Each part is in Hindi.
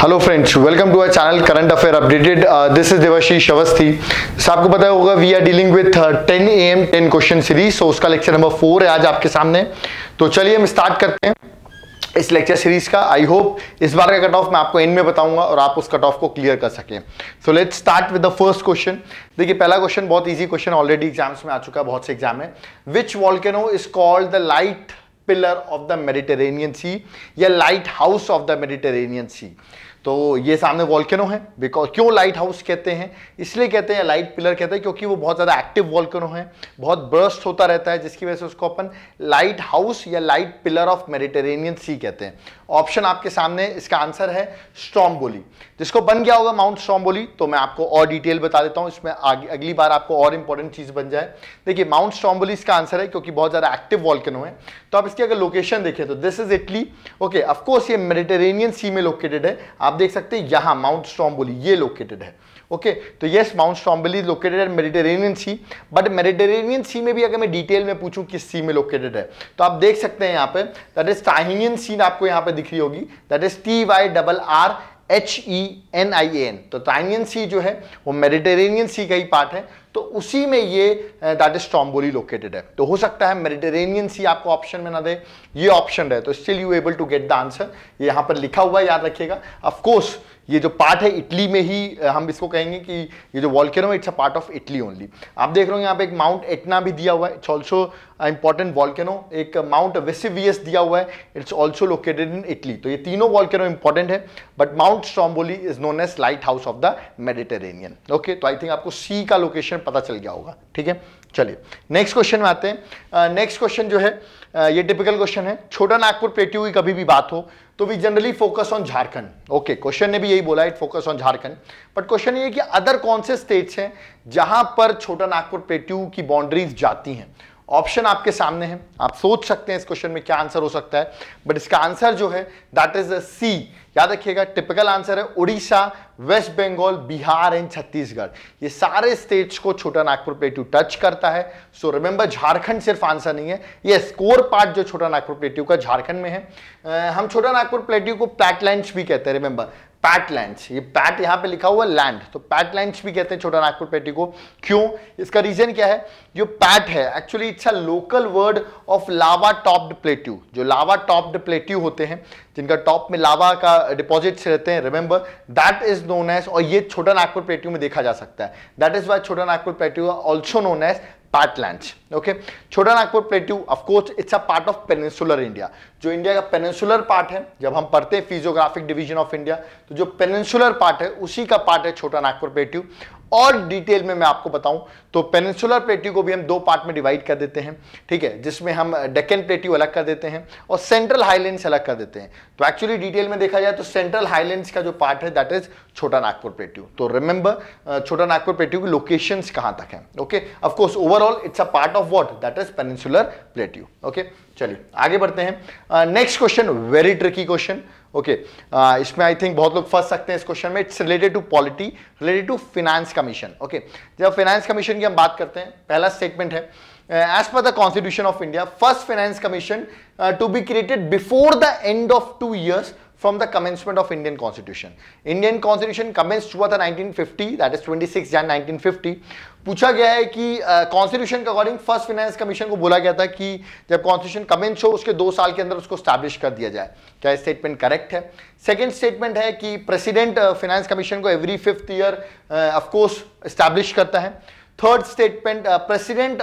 Hello friends welcome to our channel current affair updated this is Devashish Awasthi so आपको पता होगा we are dealing with 10 A M ten question series so उसका लेक्चर नंबर फोर है आज आपके सामने तो चलिए हम स्टार्ट करते हैं इस लेक्चर सीरीज का आई होप इस बार का कट ऑफ मैं आपको एंड में बताऊंगा और आप उस कट ऑफ को क्लियर कर सकें so let start with the first question देखिए पहला क्वेश्चन बहुत इजी क्वेश्चन ऑलरेडी एग्जाम्स में आ चुका है बहुत से एग्जाम है which volcano is called the light pillar of the Mediterranean sea या light house of the Mediterranean sea तो ये सामने वॉल्केनो है बिकॉज क्यों लाइट हाउस कहते हैं इसलिए कहते हैं लाइट पिलर कहते हैं क्योंकि वो बहुत ज़्यादा एक्टिव वॉल्केनो है बहुत बर्स्ट होता रहता है जिसकी वजह से उसको अपन लाइट हाउस या light pillar of Mediterranean sea कहते हैं ऑप्शन आपके सामने इसका आंसर है स्ट्रॉम्बोली जिसको बन गया होगा माउंट स्ट्रॉम्बोली तो मैं आपको और डिटेल बता देता हूं इसमें आगे अगली बार आपको और इंपॉर्टेंट चीज बन जाए देखिए माउंट स्ट्रॉम्बोली इसका आंसर है क्योंकि बहुत ज्यादा एक्टिव वॉल्केनो है तो आप इसकी अगर लोकेशन देखें तो this is Italy okay of course ये मेडिटेरेनियन सी में लोकेटेड है आप देख सकते हैं यहाँ माउंट स्ट्रॉम्बोली ये लोकेटेड है ओके तो yes mount Stromboli located at Mediterranean sea but Mediterranean sea में भी अगर मैं डिटेल में पूछूं किस सी में लोकेटेड है तो आप देख सकते हैं यहाँ पे दैट इज टाहिनियन सी आपको यहाँ पे दिख रही होगी that is T Y double R H E N I N तो ट्राइनियन सी जो है वो मेडिटेरेनियन सी का ही पार्ट है तो उसी में ये दैट इज ट्रॉम्बोली लोकेटेड है तो हो सकता है मेडिटेरेनियन सी आपको ऑप्शन में ना दे ये ऑप्शन है तो still you able to get the answer ये यहाँ पर लिखा हुआ है याद रखिएगा ऑफकोर्स ये जो पार्ट है इटली में ही हम इसको कहेंगे कि ये जो वॉल्केनो है it's a part of Italy only आप देख रहे हो यहाँ पे एक माउंट एटना भी दिया हुआ है इट्स ऑल्सो इंपॉर्टेंट वॉल्केनो एक माउंट वेसिवियस दिया हुआ है it's also located in Italy तो ये तीनों वॉल्केनो इंपॉर्टेंट है but mount Stromboli is known as light house of the Mediterranean okay तो आई थिंक आपको सी का लोकेशन पता चल गया होगा ठीक है चलिए नेक्स्ट क्वेश्चन में आते हैं नेक्स्ट क्वेश्चन जो है ये टिपिकल क्वेश्चन है छोटा नागपुर पेटी हुई कभी भी बात हो तो we generally focus on Jharkhand okay question ने भी यही बोला it focus on Jharkhand but question ये कि अदर कौन से स्टेट्स हैं जहां पर छोटा नागपुर प्लेट्यू की बाउंड्रीज जाती हैं ऑप्शन आपके सामने है आप सोच सकते हैं इस क्वेश्चन में क्या आंसर हो सकता है बट इसका आंसर जो है दैट इज सी याद रखिएगा टिपिकल आंसर है उड़ीसा वेस्ट बंगाल बिहार एंड छत्तीसगढ़ ये सारे स्टेट्स को छोटा नागपुर प्लेट्यू टच करता है सो so रिमेंबर झारखंड सिर्फ आंसर नहीं है ये स्कोर पार्ट जो छोटा नागपुर प्लेट्यू का झारखंड में है हम छोटा नागपुर प्लेट्यू को प्लैटलैंड भी कहते हैं रिमेंबर पैट लैंड ये पैट यहां पे लिखा हुआ लैंड तो पैट लैंड भी कहते हैं छोटा नागपुर पेटी को क्यों इसका रीजन क्या है जो पैट है actually it's a local word of lava topped plateau जो लावा टॉप्ड प्लेट्यू होते हैं जिनका टॉप में लावा का डिपॉजिट रहते हैं remember that is known as और ये छोटा नागपुर प्लेट्यू में देखा जा सकता है that is why Chota Nagpur plateau also known as patland okay Chota Nagpur plateau of course it's a part of peninsular India जो इंडिया का पेनिनसुलर पार्ट है जब हम पढ़ते हैं फिजियोग्राफिक डिवीजन ऑफ इंडिया तो जो पेनिनसुलर पार्ट है उसी का पार्ट है छोटा नागपुर प्लेट्यू और डिटेल में मैं आपको बताऊं तो पेनिसुलर प्लेटी को भी हम दो पार्ट में डिवाइड कर देते हैं ठीक है जिसमें हम डेकन प्लेटी अलग कर देते हैं और सेंट्रल हाईलैंड अलग कर देते हैं तो एक्चुअली डिटेल में देखा जाए तो सेंट्रल हाईलैंड का जो पार्ट है दैट इज छोटा नागपुर प्लेट्यू तो रिमेंबर छोटा नागपुर प्लेट्यू की लोकेशन कहां तक है okay of course overall it's a part of what that is peninsular plateau okay चलिए आगे बढ़ते हैं next question very tricky question okay okay. uh, इसमें आई थिंक बहुत लोग फंस सकते हैं इस क्वेश्चन में it's related to polity related to finance commission okay जब फाइनेंस कमीशन की हम बात करते हैं पहला स्टेटमेंट है as per the constitution of India first finance commission to be created before the end of two years from the commencement of Indian constitution Indian constitution commence हुआ था 1950 दैट इज 26 जन 1950 पूछा गया है कि कॉन्स्टिट्यूशन के अकॉर्डिंग फर्स्ट फाइनेंस कमीशन को बोला गया था कि जब कॉन्स्टिट्यूशन कमेंस हो उसके दो साल के अंदर उसको स्टैब्लिश कर दिया जाए क्या स्टेटमेंट करेक्ट है सेकेंड स्टेटमेंट है कि प्रेसिडेंट फाइनेंस कमीशन को every fifth year of course establish करता है third statement president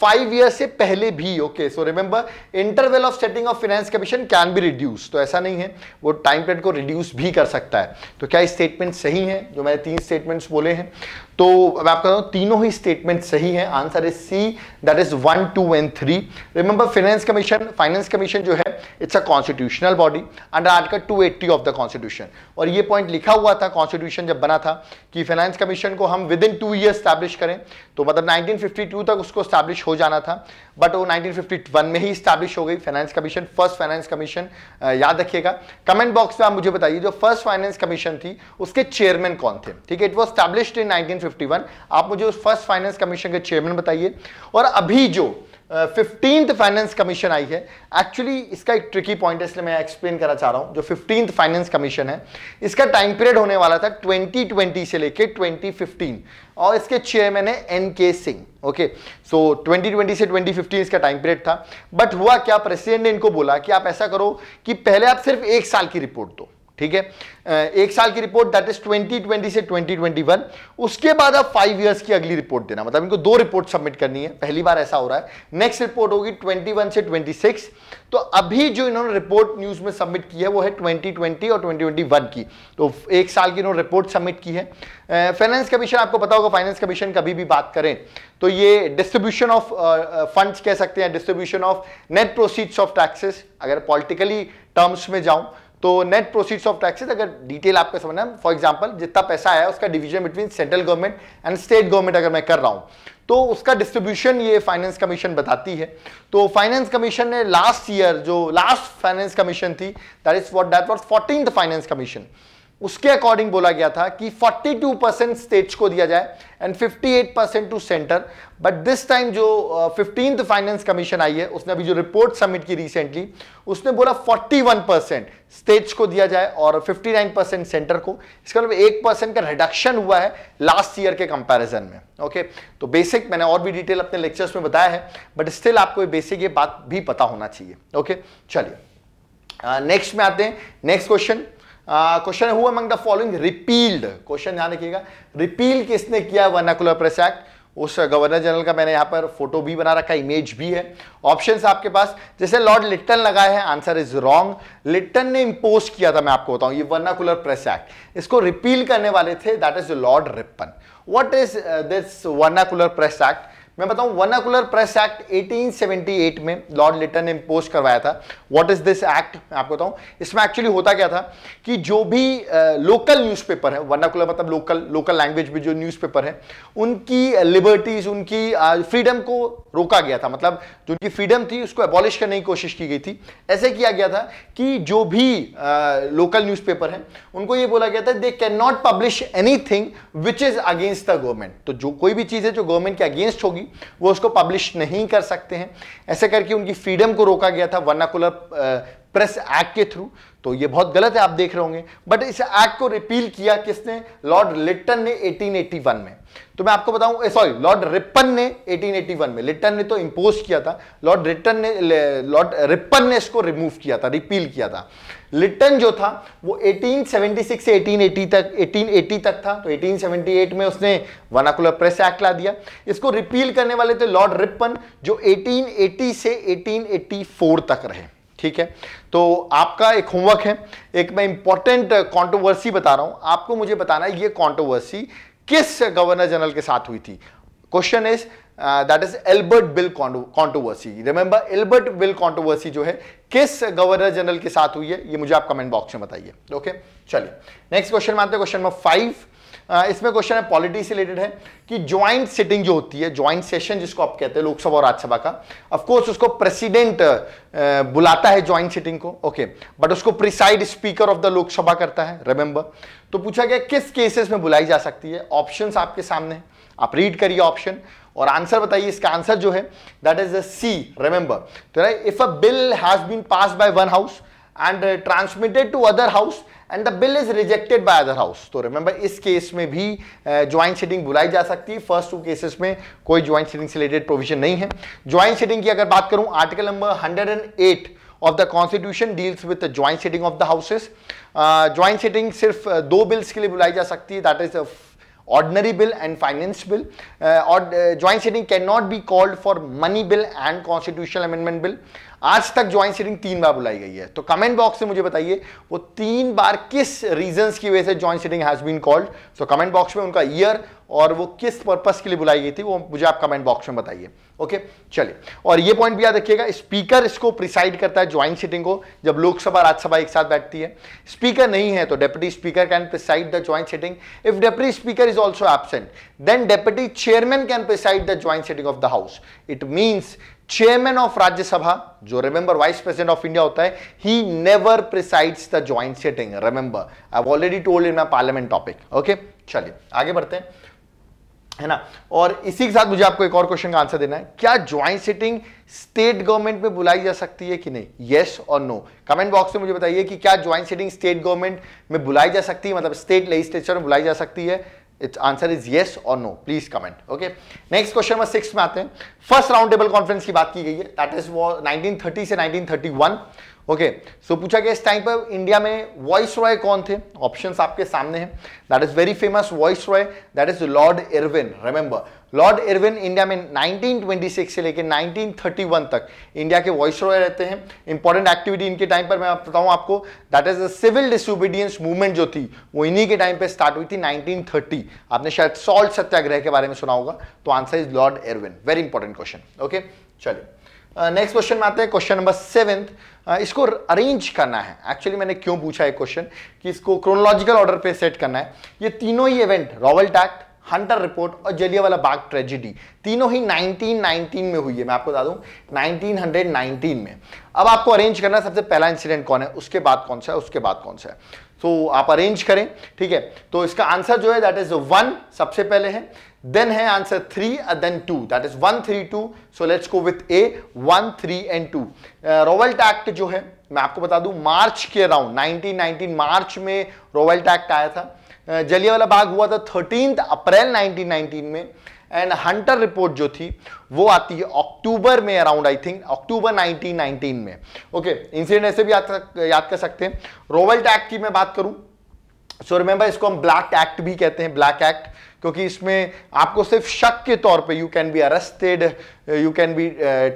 five year से पहले भी okay so remember interval of setting of finance commission can be reduce तो ऐसा नहीं है वो टाइम पीरियड को रिड्यूस भी कर सकता है तो क्या स्टेटमेंट सही है जो मैंने तीन स्टेटमेंट्स बोले हैं तो मैं आपको बताऊँ तीनों ही स्टेटमेंट सही है answer is C that is one two and three remember finance commission finance commission जो है it's a constitutional body under article two eighty of the constitution और ये पॉइंट लिखा हुआ था कॉन्स्टिट्यूशन जब बना था कि फाइनेंस कमीशन को हम within two year establish करें तो मतलब 1952 तक उसको स्टैब्लिश इस्टेब्लिश हो जाना था बट वो 1951 में ही इस्टेब्लिश हो गई finance commission first finance commission याद रखिएगा कमेंट बॉक्स में आप मुझे बताइए जो फर्स्ट फाइनेंस कमीशन थी उसके चेयरमैन कौन थे ठीक है it was establish in nineteen आप मुझे उस फर्स्ट फाइनेंस कमीशन के चेयरमैन बताइए और अभी जो फिफ्टींथ फाइनेंस कमीशन आई है एक्चुअली इसका एक ट्रिकी पॉइंट है इसलिए मैं एक्सप्लेन करना चाह रहा हूं जो फिफ्टींथ फाइनेंस कमीशन है इसका टाइम पीरियड होने वाला था 2020 से लेके 2015 और इसके चेयरमैन है एन के सिंह ओके सो 2020 से 2015 इसका टाइम पीरियड था बट हुआ क्या प्रेसिडेंट ने इनको बोला कि आप ऐसा करो कि पहले आप सिर्फ एक साल की रिपोर्ट दो ठीक है एक साल की रिपोर्ट दैट इज 2020 से 2021 उसके बाद अब फाइव इयर्स की अगली रिपोर्ट देना मतलब इनको दो रिपोर्ट सबमिट करनी है पहली बार ऐसा हो रहा है नेक्स्ट रिपोर्ट होगी 21 से 26 तो अभी जो इन्होंने रिपोर्ट न्यूज में सबमिट की है वो है 2020 और 2021 की तो एक साल की इन्होंने रिपोर्ट सबमिट की है फाइनेंस कमीशन आपको पता होगा फाइनेंस कमीशन कभी भी बात करें तो ये डिस्ट्रीब्यूशन ऑफ फंड्स कह सकते हैं distribution of net proceeds of taxes अगर पॉलिटिकली टर्म्स में जाऊं तो नेट प्रोसीड्स ऑफ टैक्सेस अगर डिटेल आपको समझना फॉर एग्जांपल जितना पैसा आया उसका division between central government and state government अगर मैं कर रहा हूं तो उसका डिस्ट्रीब्यूशन ये फाइनेंस कमीशन बताती है तो फाइनेंस कमीशन ने लास्ट ईयर जो लास्ट फाइनेंस कमीशन थी that is what that was fourteen finance commission उसके अकॉर्डिंग बोला गया था कि 42 परसेंट स्टेट्स को दिया जाए and 58 percent to centre but this time जो फिफ्टींथ फाइनेंस कमीशन आई है उसने अभी जो रिपोर्ट सबमिट की रिसेंटली उसने बोला 41 परसेंट स्टेट्स को दिया जाए और 59 परसेंट सेंटर को इसका मतलब एक परसेंट का रिडक्शन हुआ है लास्ट ईयर के कंपेरिजन में ओके तो बेसिक मैंने और भी डिटेल अपने लेक्चर्स में बताया है बट स्टिल आपको ये बेसिक ये बात भी पता होना चाहिए ओके चलिए नेक्स्ट में आते हैं नेक्स्ट क्वेश्चन क्वेश्चन हुआ among the following repealed question ध्यान रखिएगा रिपील किसने किया वर्नाकुलर प्रेस एक्ट उस गवर्नर जनरल का मैंने यहाँ पर फोटो भी बना रखा इमेज भी है ऑप्शंस आपके पास जैसे लॉर्ड लिट्टन लगाए हैं आंसर इज रॉन्ग लिट्टन ने इम्पोज किया था मैं आपको बताऊं ये वर्नाकुलर प्रेस एक्ट इसको रिपील करने वाले थे that is lord Ripon what is this vernacular press act मैं बताऊं वनाकुलर प्रेस एक्ट 1878 में लॉर्ड लिटन ने इम्पोज करवाया था व्हाट इज दिस एक्ट मैं आपको बताऊं इसमें एक्चुअली होता क्या था कि जो भी लोकल न्यूज़पेपर है वनाकुलर मतलब लोकल लोकल लैंग्वेज में जो न्यूज़पेपर है उनकी लिबर्टीज उनकी फ्रीडम को रोका गया था मतलब जो उनकी फ्रीडम थी उसको एबॉलिश करने की कोशिश की गई थी ऐसे किया गया था कि जो भी लोकल न्यूज़पेपर है उनको ये बोला गया था they can not publish anything which is against the government तो जो कोई भी चीज़ है जो गवर्नमेंट के अगेंस्ट होगी थी वो उसको पब्लिश नहीं कर सकते हैं ऐसे करके उनकी फ्रीडम को रोका गया था वर्नाकुलर प्रेस एक्ट के थ्रू तो ये बहुत गलत है आप देख रहे होंगे बट इस एक्ट को रिपील किया किसने लॉर्ड लिट्टन ने 1881 में तो मैं आपको बताऊं सॉरी लॉर्ड रिपन ने 1881 में लिट्टन ने तो इंपोज किया था लॉर्ड रिटन ने लॉर्ड रिपन ने इसको रिमूव किया था रिपील किया था लिट्टन जो था वो 1876 से 1880 तक 1880 तक था तो 1878 में उसने वनाकुलर प्रेस एक्ट ला दिया इसको रिपील करने वाले थे लॉर्ड रिपन जो 1880 से 1884 तक रहे ठीक है तो आपका एक होमवर्क है एक मैं इंपॉर्टेंट कॉन्ट्रोवर्सी बता रहा हूं आपको मुझे बताना है ये कॉन्ट्रोवर्सी किस गवर्नर जनरल के साथ हुई थी question is that is Albert bill controversy remember Albert bill controversy जो है किस गवर्नर जनरल के साथ हुई है ये मुझे आप कमेंट बॉक्स में बताइए ओके चलिए नेक्स्ट क्वेश्चन में आते हैं क्वेश्चन नंबर फाइव इसमें क्वेश्चन है पॉलिटी से रिलेटेड है कि ज्वाइंट सिटिंग जो होती है ज्वाइंट सेशन जिसको आप कहते हैं लोकसभा और राज्यसभा का ऑफकोर्स उसको प्रेसिडेंट बुलाता है ज्वाइंट सिटिंग को ओके बट उसको preside speaker of the Lok Sabha करता है रिमेंबर तो पूछा गया किस केसेस में बुलाई जा सकती है ऑप्शन आपके सामने है आप रीड करिए ऑप्शन और आंसर बताइए इसका आंसर जो है दैट इज सी रिमेंबर तो if a bill has been pass by one house and uh, transmitted to other house and the bill is rejected by other house तो रिमेंबर इस केस में भी ज्वाइंट uh, सिटिंग बुलाई जा सकती है फर्स्ट टू केसेस में कोई ज्वाइंट सिटिंग से रिलेटेड प्रोविजन नहीं है ज्वाइंट सिटिंग की अगर बात करूं article number 108 of the constitution deals with joint sitting of the houses joint sitting सिर्फ uh, दो बिल्स के लिए बुलाई जा सकती है that is uh, ordinary bill and finance bill uh, or uh, joint sitting cannot be called for money bill and constitutional amendment bill आज तक ज्वाइंट सीटिंग तीन बार बुलाई गई है तो कमेंट बॉक्स में मुझे बताइए वो तीन बार किस रीजंस की वजह से joint sitting has been called तो कमेंट बॉक्स में उनका ईयर और वो किस पर्पज के लिए बुलाई गई थी वो मुझे आप कमेंट बॉक्स में बताइए ओके चलिए और ये पॉइंट भी याद रखिएगा स्पीकर इसको प्रिसाइड करता है ज्वाइंट सिटिंग को जब लोकसभा राज्यसभा एक साथ बैठती है स्पीकर नहीं है तो deputy speaker can preside the joint sitting if deputy speaker is also absent then deputy chairman can preside the joint sitting of the house it means chairman of Rajya Sabha जो remember vice president of India होता है he never presides the joint sitting remember I already told in my parliament topic okay चलिए आगे बढ़ते हैं है ना और इसी के साथ मुझे आपको एक और क्वेश्चन का आंसर देना है क्या ज्वाइंट सिटिंग स्टेट गवर्नमेंट में बुलाई जा सकती है कि नहीं यस और नो कमेंट बॉक्स में मुझे बताइए कि क्या ज्वाइंट सिटिंग स्टेट गवर्नमेंट में बुलाई जा सकती है मतलब स्टेट लेजिस्लेचर में बुलाई जा सकती है इट्स आंसर इज येस और no please comment okay next question number six में आते हैं फर्स्ट राउंड टेबल कॉन्फ्रेंस की बात की गई है दैट इज नाइनटीन से नाइनटीन ओके सो पूछा गया इस टाइम पर इंडिया में वॉइस रॉय कौन थे ऑप्शंस आपके सामने हैं that is very famous viceroy that is lord Irwin remember lord Irwin India में 1926 से लेकर 1931 तक इंडिया के वॉइस रॉय रहते हैं इंपॉर्टेंट एक्टिविटी इनके टाइम पर मैं बताऊं आपको that is civil disobedience movement जो थी वो इन्हीं के टाइम पर स्टार्ट हुई थी नाइनटीन आपने शायद सॉल्ट सत्याग्रह के बारे में सुना होगा तो answer is lord Irwin very important question okay चलिए नेक्स्ट क्वेश्चन में आते हैं क्वेश्चन नंबर सेवेंथ हाँ, इसको अरेंज करना है एक्चुअली मैंने क्यों पूछा है क्वेश्चन कि इसको क्रोनोलॉजिकल ऑर्डर पे सेट करना है ये तीनों ही event Rowlatt act Hunter report और जलियावाला बाग ट्रेजिडी तीनों ही 1919 में हुई है मैं आपको बता दूं 1919 में अब आपको अरेंज करना सबसे पहला इंसिडेंट कौन है उसके बाद कौन सा है उसके बाद कौन सा है तो आप अरेंज करें ठीक है तो इसका आंसर जो है दैट इज वन सबसे पहले है देन है answer three then two that is one three two so let's go with a one three and two Rowlatt act जो है मैं आपको बता दूं मार्च के अराउंड 1919 मार्च में रोवेल्ट एक्ट आया था जलियावाला बाग हुआ था थर्टीन अप्रैल 1919 में एंड हंटर रिपोर्ट जो थी वो आती है अक्टूबर में अराउंड आई थिंक अक्टूबर 1919 में ओके okay, इंसिडेंट ऐसे भी याद कर सकते हैं रोवल्ट एक्ट की मैं बात करूं सो so, रिमेंबर इसको हम ब्लैक एक्ट भी कहते हैं ब्लैक एक्ट क्योंकि इसमें आपको सिर्फ शक के तौर पे you can be arrested you can be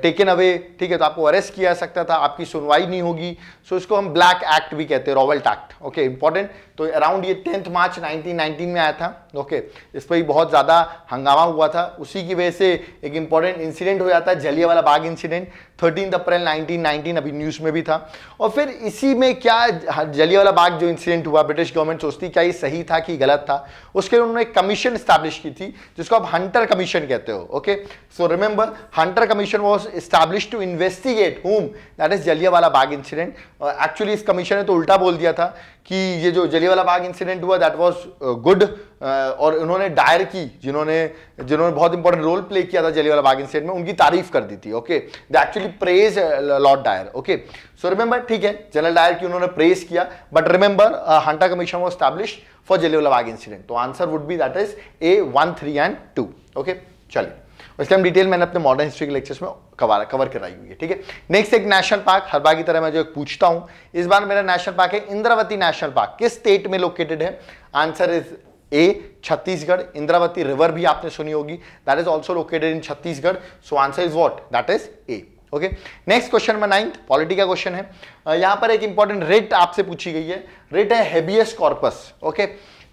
taken away ठीक है तो आपको अरेस्ट किया जा सकता था आपकी सुनवाई नहीं होगी सो so इसको हम ब्लैक एक्ट भी कहते हैं रॉवल्ट एक्ट ओके इंपॉर्टेंट तो अराउंड ये टेंथ मार्च 1919 में आया था ओके okay, इस पर भी बहुत ज़्यादा हंगामा हुआ था उसी की वजह से एक इंपॉर्टेंट इंसिडेंट हो जाता है Jallianwala Bagh incident thirteen April nineteen अभी न्यूज़ में भी था और फिर इसी में क्या जलियावाला बाग जो इंसिडेंट हुआ ब्रिटिश गवर्नमेंट सोचती क्या ये सही था कि गलत था उसके लिए उन्होंने कमीशन स्टैब्लिश की थी जिसको आप हंटर कमीशन कहते हो okay so remember Hunter commission was establish to investigate home that is Jallianwala Bagh incident actually इस कमीशन ने तो उल्टा बोल दिया था कि ये जो जलियावाला बाग इंसिडेंट हुआ दैट वाज गुड और उन्होंने डायर की जिन्होंने जिन्होंने बहुत इंपॉर्टेंट रोल प्ले किया था जलियावाला बाग इंसिडेंट में उनकी तारीफ कर दी थी okay the actually praise lord Dyer okay so remember ठीक है जनरल डायर की उन्होंने प्रेज किया but remember Hunter commission was establish for Jallianwala Bagh incident तो answer would be that is a one three and two okay चलिए उसके हम डिटेल मैंने अपने मॉडर्न हिस्ट्री के लेक्चर्स में कवर कवर कराई हुई है ठीक है नेक्स्ट एक नेशनल पार्क हर बार की तरह मैं जो एक पूछता हूँ इस बार मेरा नेशनल पार्क है इंद्रावती नेशनल पार्क किस स्टेट में लोकेटेड है answer is A Chhattisgarh Indravati river भी आपने सुनी होगी that is also located in Chhattisgarh so answer is what that is A okay next question number ninth polity का क्वेश्चन है यहाँ पर एक इंपॉर्टेंट रेट आपसे पूछी गई है रेट है हेबियस कॉर्पस ओके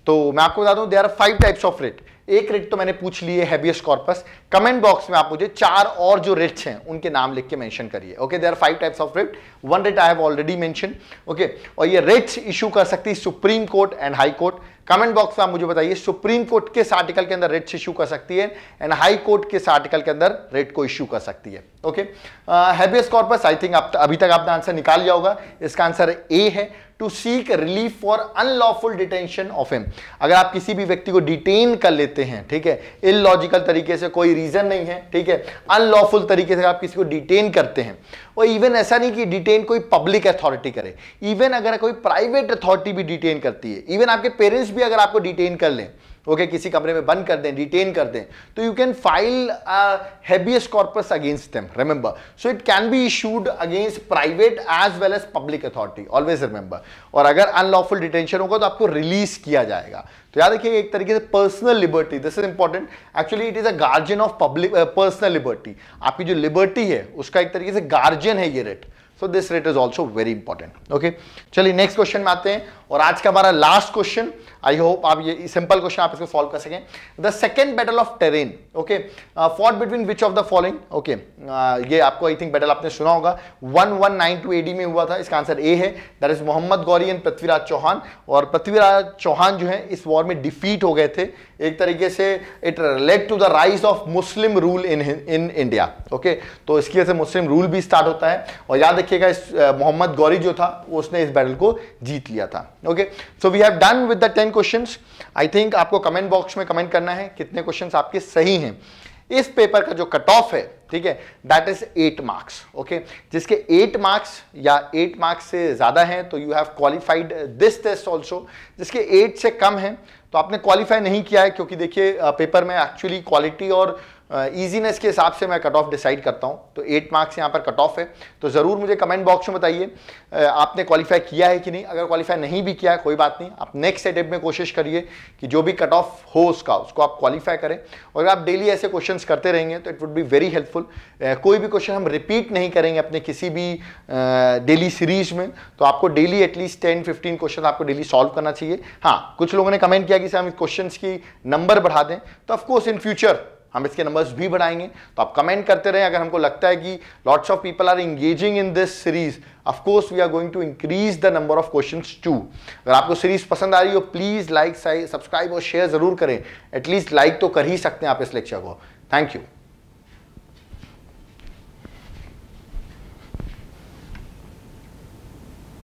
तो मैं आपको बता दूं there are five types of writ एक रिट तो मैंने पूछ ली हैवीएस कॉर्पस कमेंट बॉक्स में आप मुझे चार और जो रिट्स हैं उनके नाम लिख के मेंशन करिए okay there are five types of writ one writ I have already mention okay और ये रिट्स इशू कर सकती है Supreme Court and High Court comment box में आप मुझे बताइए सुप्रीम कोर्ट किस आर्टिकल के अंदर रेट से इशू कर सकती है एंड हाई कोर्ट किस आर्टिकल के अंदर रेट को इश्यू कर सकती है okay habeas corpus I think आप अभी तक आपने आंसर निकाल लिया होगा इसका आंसर ए है to seek relief for unlawful detention of em अगर आप किसी भी व्यक्ति को डिटेन कर लेते हैं ठीक है इलॉजिकल तरीके से कोई रीजन नहीं है ठीक है अनलॉफुल तरीके से आप किसी को डिटेन करते हैं और इवन ऐसा नहीं कि डिटेन कोई पब्लिक अथॉरिटी करे इवन अगर कोई प्राइवेट अथॉरिटी भी डिटेन करती है इवन आपके पेरेंट्स भी अगर आपको डिटेन कर लें ओके किसी कमरे में बंद कर दें डिटेन कर दें तो you can file habeas corpus against them remember so it can be issued against private as well as public authority always remember और अगर अनलॉफुल डिटेंशन होगा तो आपको रिलीज किया जाएगा तो याद रखिए एक तरीके से personal liberty this is important actually it is a guardian of public personal liberty आपकी जो लिबर्टी है उसका एक तरीके से गार्जियन है ये writ so this writ is also very important okay चलिए नेक्स्ट क्वेश्चन में आते हैं और आज का हमारा लास्ट क्वेश्चन आई होप आप ये सिंपल क्वेश्चन आप इसको सॉल्व कर सकें the second battle of Tarain okay fought between which of the following okay ये आपको आई थिंक बैटल आपने सुना होगा 1192 एडी में हुआ था इसका आंसर ए है that is Mohammad Ghori and Prithviraj Chauhan और पृथ्वीराज चौहान जो है इस वॉर में डिफीट हो गए थे एक तरीके से it led to the rise of Muslim rule in in India okay तो इसकी वजह से मुस्लिम रूल भी स्टार्ट होता है और याद रखिएगा इस uh, मोहम्मद गौरी जो था उसने इस बैटल को जीत लिया था okay so we have done with the ten question I think आपको कमेंट बॉक्स में कमेंट करना है कितने क्वेश्चन आपके सही हैं इस पेपर का जो कट ऑफ है ठीक है that is eight marks okay जिसके एट मार्क्स या एट मार्क्स से ज़्यादा हैं तो you have qualified this test also जिसके एट से कम है तो आपने क्वालिफाई नहीं किया है क्योंकि देखिए पेपर में एक्चुअली क्वालिटी और uh, ईजीनेस के हिसाब से मैं कट ऑफ डिसाइड करता हूँ तो एट मार्क्स यहाँ पर कट ऑफ है तो ज़रूर मुझे कमेंट बॉक्स में बताइए आपने क्वालिफाई किया है कि नहीं अगर क्वालिफाई नहीं भी किया है कोई बात नहीं आप नेक्स्ट स्टेप में कोशिश करिए कि जो भी कट ऑफ हो उसका उसको आप क्वालिफाई करें और अगर आप डेली ऐसे क्वेश्चन करते रहेंगे तो it would be very helpful कोई भी क्वेश्चन हम रिपीट नहीं करेंगे अपने किसी भी डेली सीरीज में तो आपको daily at least ten fifteen question आपको डेली सॉल्व करना चाहिए हाँ कुछ लोगों ने कमेंट किया कि सर हम क्वेश्चन की नंबर बढ़ा दें तो ऑफकोर्स इन फ्यूचर हम इसके नंबर्स भी बढ़ाएंगे तो आप कमेंट करते रहें अगर हमको लगता है कि lots of people are engaging in this series of course we are going to increase the number of question too अगर आपको सीरीज पसंद आ रही हो प्लीज लाइक सब्सक्राइब और शेयर जरूर करें एटलीस्ट लाइक तो कर ही सकते हैं आप इस लेक्चर को थैंक यू